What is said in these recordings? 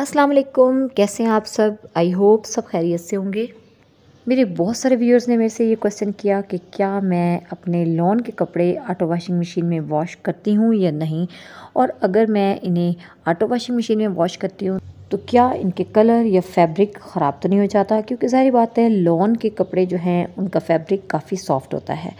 अस्सलाम वालेकुम कैसे हैं आप सब आई होप सब खैरियत से होंगे मेरे बहुत सारे व्यूअर्स ने मेरे से ये क्वेश्चन किया कि क्या मैं अपने लॉन के कपड़े आटो वाशिंग मशीन में वॉश करती हूँ या नहीं और अगर मैं इन्हें ऑटो वाशिंग मशीन में वॉश करती हूँ तो क्या इनके कलर या फैब्रिक ख़राब तो नहीं हो जाता क्योंकि ज़ाहिर बात है लॉन के कपड़े जो हैं उनका फैब्रिक काफ़ी सॉफ्ट होता है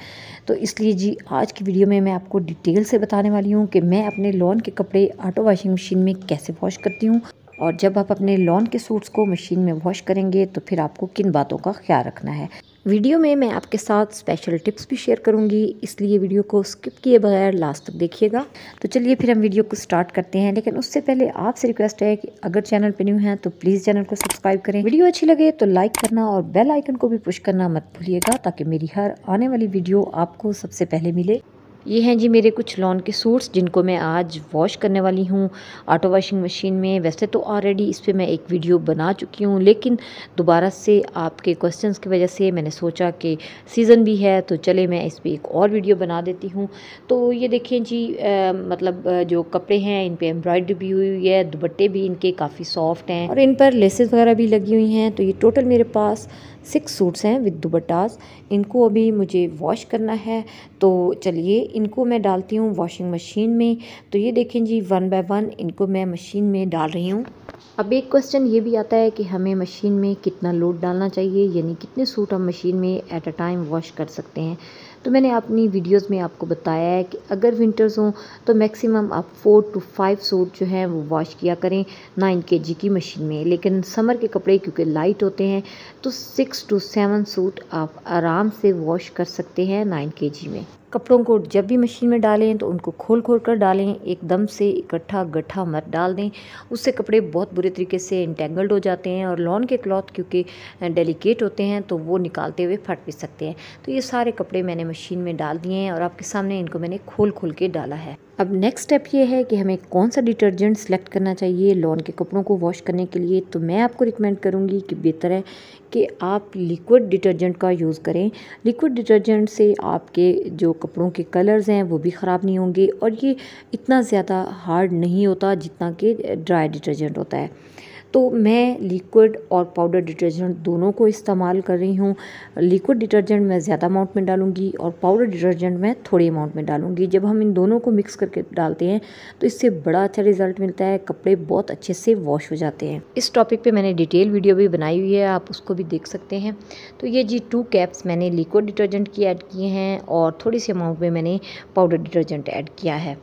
तो इसलिए जी आज की वीडियो में मैं आपको डिटेल से बताने वाली हूँ कि मैं अपने लॉन के कपड़े आटो वाशिंग मशीन में कैसे वॉश करती हूँ और जब आप अपने लॉन के सूट्स को मशीन में वॉश करेंगे तो फिर आपको किन बातों का ख्याल रखना है वीडियो में मैं आपके साथ स्पेशल टिप्स भी शेयर करूंगी इसलिए वीडियो को स्किप किए बगैर लास्ट तक देखिएगा तो चलिए फिर हम वीडियो को स्टार्ट करते हैं लेकिन उससे पहले आपसे रिक्वेस्ट है कि अगर चैनल पर न्यू हैं तो प्लीज़ चैनल को सब्सक्राइब करें वीडियो अच्छी लगे तो लाइक करना और बेल आइकन को भी पुश करना मत भूलिएगा ताकि मेरी हर आने वाली वीडियो आपको सबसे पहले मिले ये हैं जी मेरे कुछ लॉन के सूट्स जिनको मैं आज वॉश करने वाली हूँ आटो वॉशिंग मशीन में वैसे तो ऑलरेडी इस पर मैं एक वीडियो बना चुकी हूँ लेकिन दोबारा से आपके क्वेश्चंस की वजह से मैंने सोचा कि सीज़न भी है तो चले मैं इस पर एक और वीडियो बना देती हूँ तो ये देखें जी आ, मतलब जो कपड़े हैं इन पर एम्ब्रॉयडरी भी हुई हुई है दुपट्टे भी इनके काफ़ी सॉफ्ट हैं और इन पर लेसेस वगैरह भी लगी हुई हैं तो ये टोटल मेरे पास सिक्स सूट्स हैं विद दुबट्टास इनको अभी मुझे वॉश करना है तो चलिए इनको मैं डालती हूँ वॉशिंग मशीन में तो ये देखें जी वन बाय वन इनको मैं मशीन में डाल रही हूँ अब एक क्वेश्चन ये भी आता है कि हमें मशीन में कितना लोड डालना चाहिए यानी कितने सूट हम मशीन में एट अ टाइम वॉश कर सकते हैं तो मैंने अपनी वीडियोस में आपको बताया है कि अगर विंटर्स हों तो मैक्सिमम आप फोर टू फाइव सूट जो हैं वो वॉश किया करें नाइन के जी की मशीन में लेकिन समर के कपड़े क्योंकि लाइट होते हैं तो सिक्स टू सेवन सूट आप आराम से वॉश कर सकते हैं नाइन के जी में कपड़ों को जब भी मशीन में डालें तो उनको खोल खोल कर डालें एकदम से इकट्ठा गट्ठा मत डाल दें उससे कपड़े बहुत बुरे तरीके से इंटेंगल्ड हो जाते हैं और लॉन के क्लॉथ क्योंकि डेलिकेट होते हैं तो वो निकालते हुए फट भी सकते हैं तो ये सारे कपड़े मैंने मशीन में डाल दिए हैं और आपके सामने इनको मैंने खोल खोल के डाला है अब नेक्स्ट स्टेप ये है कि हमें कौन सा डिटर्जेंट सेलेक्ट करना चाहिए लॉन के कपड़ों को वॉश करने के लिए तो मैं आपको रिकमेंड करूँगी कि बेहतर है कि आप लिक्विड डिटर्जेंट का यूज़ करें लिक्विड डिटर्जेंट से आपके जो कपड़ों के कलर्स हैं वो भी ख़राब नहीं होंगे और ये इतना ज़्यादा हार्ड नहीं होता जितना कि ड्राई डिटर्जेंट होता है तो मैं लिक्विड और पाउडर डिटर्जेंट दोनों को इस्तेमाल कर रही हूँ लिक्विड डिटर्जेंट मैं ज़्यादा अमाउंट में डालूँगी और पाउडर डिटर्जेंट मैं थोड़ी अमाउंट में डालूँगी जब हम इन दोनों को मिक्स करके डालते हैं तो इससे बड़ा अच्छा रिजल्ट मिलता है कपड़े बहुत अच्छे से वॉश हो जाते हैं इस टॉपिक पर मैंने डिटेल वीडियो भी बनाई हुई है आप उसको भी देख सकते हैं तो ये जी टू कैप्स मैंने लिक्विड डिटर्जेंट की ऐड किए हैं और थोड़ी सी अमाउंट में मैंने पाउडर डिटर्जेंट ऐड किया है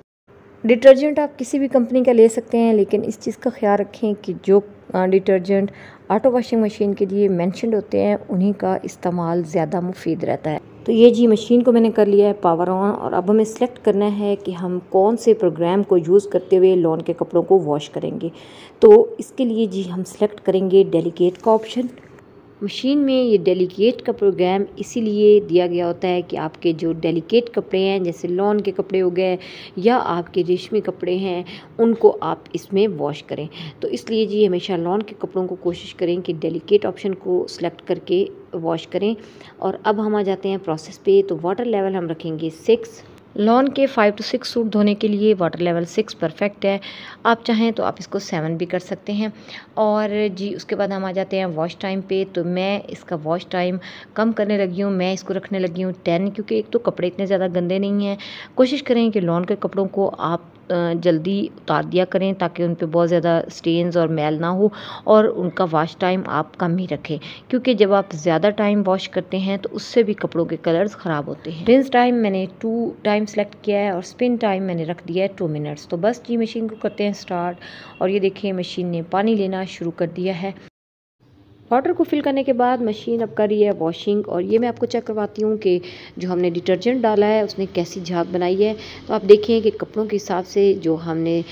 डिटर्जेंट आप किसी भी कंपनी का ले सकते हैं लेकिन इस चीज़ का ख्याल रखें कि जो डिटर्जेंट आटो वाशिंग मशीन के लिए मैंशनड होते हैं उन्हीं का इस्तेमाल ज़्यादा मुफीद रहता है तो ये जी मशीन को मैंने कर लिया है पावर ऑन और अब हमें सेलेक्ट करना है कि हम कौन से प्रोग्राम को यूज़ करते हुए लॉन के कपड़ों को वॉश करेंगे तो इसके लिए जी हम सेलेक्ट करेंगे डेलीकेट का ऑप्शन मशीन में ये डेलीकेट का प्रोग्राम इसीलिए दिया गया होता है कि आपके जो डेलीकेट कपड़े हैं जैसे लॉन के कपड़े हो गए या आपके रेशमी कपड़े हैं उनको आप इसमें वॉश करें तो इसलिए जी हमेशा लॉन के कपड़ों को कोशिश करें कि डेलीकेट ऑप्शन को सिलेक्ट करके वॉश करें और अब हम आ जाते हैं प्रोसेस पे तो वाटर लेवल हम रखेंगे सिक्स लॉन के फाइव टू सिक्स सूट धोने के लिए वाटर लेवल सिक्स परफेक्ट है आप चाहें तो आप इसको सेवन भी कर सकते हैं और जी उसके बाद हम आ जाते हैं वॉश टाइम पे तो मैं इसका वॉश टाइम कम करने लगी हूँ मैं इसको रखने लगी हूँ टेन क्योंकि एक तो कपड़े इतने ज़्यादा गंदे नहीं हैं कोशिश करें कि लॉन के कपड़ों को आप जल्दी उतार दिया करें ताकि उन पर बहुत ज़्यादा स्टेन्स और मैल ना हो और उनका वाश टाइम आप कम ही रखें क्योंकि जब आप ज़्यादा टाइम वॉश करते हैं तो उससे भी कपड़ों के कलर्स ख़राब होते हैं रिंस टाइम मैंने टू टाइम सेलेक्ट किया है और स्पिन टाइम मैंने रख दिया है टू मिनट्स तो बस जी मशीन को करते हैं स्टार्ट और ये देखिए मशीन ने पानी लेना शुरू कर दिया है वाटर को फिल करने के बाद मशीन अब कर रही है वॉशिंग और ये मैं आपको चेक करवाती हूँ कि जो हमने डिटर्जेंट डाला है उसने कैसी झाग बनाई है तो आप देखें कि कपड़ों के हिसाब से जो हमने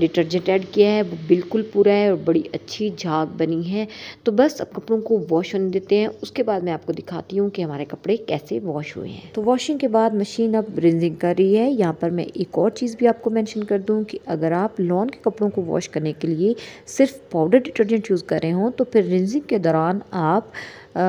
डिटर्जेंट ऐड किया है वो बिल्कुल पूरा है और बड़ी अच्छी झाग बनी है तो बस अब कपड़ों को वॉश होने देते हैं उसके बाद मैं आपको दिखाती हूँ कि हमारे कपड़े कैसे वॉश हुए हैं तो वॉशिंग के बाद मशीन अब रिंजिंग कर रही है यहाँ पर मैं एक और चीज़ भी आपको मैंशन कर दूँ कि अगर आप लॉन के कपड़ों को वॉश करने के लिए सिर्फ पाउडर डिटर्जेंट यूज़ कर रहे हों तो फिर रिंजिंग के के दौरान आप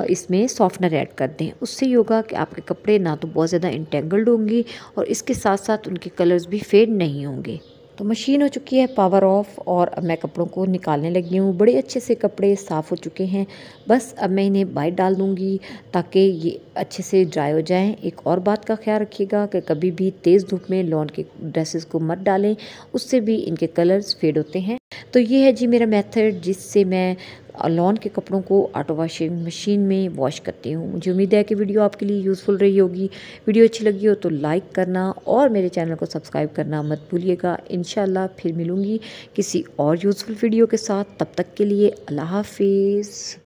इसमें सॉफ्टनर ऐड कर दें उससे ये होगा कि आपके कपड़े ना तो बहुत ज़्यादा इंटेंगल्ड होंगे और इसके साथ साथ उनके कलर्स भी फेड नहीं होंगे तो मशीन हो चुकी है पावर ऑफ और अब मैं कपड़ों को निकालने लगी हूँ बड़े अच्छे से कपड़े साफ़ हो चुके हैं बस अब मैं इन्हें बाइट डाल दूँगी ताकि ये अच्छे से ड्राई हो जाएं एक और बात का ख्याल रखिएगा कि कभी भी तेज़ धूप में लॉन के ड्रेसेस को मत डालें उससे भी इनके कलर्स फेड होते हैं तो ये है जी मेरा मेथड जिससे मैं लॉन के कपड़ों को ऑटो वाशिंग मशीन में वॉश करती हूँ मुझे उम्मीद है कि वीडियो आपके लिए यूज़फुल रही होगी वीडियो अच्छी लगी हो तो लाइक करना और मेरे चैनल को सब्सक्राइब करना मत भूलिएगा इन फिर मिलूँगी किसी और यूज़फुल वीडियो के साथ तब तक के लिए अल्लाह हाफिज़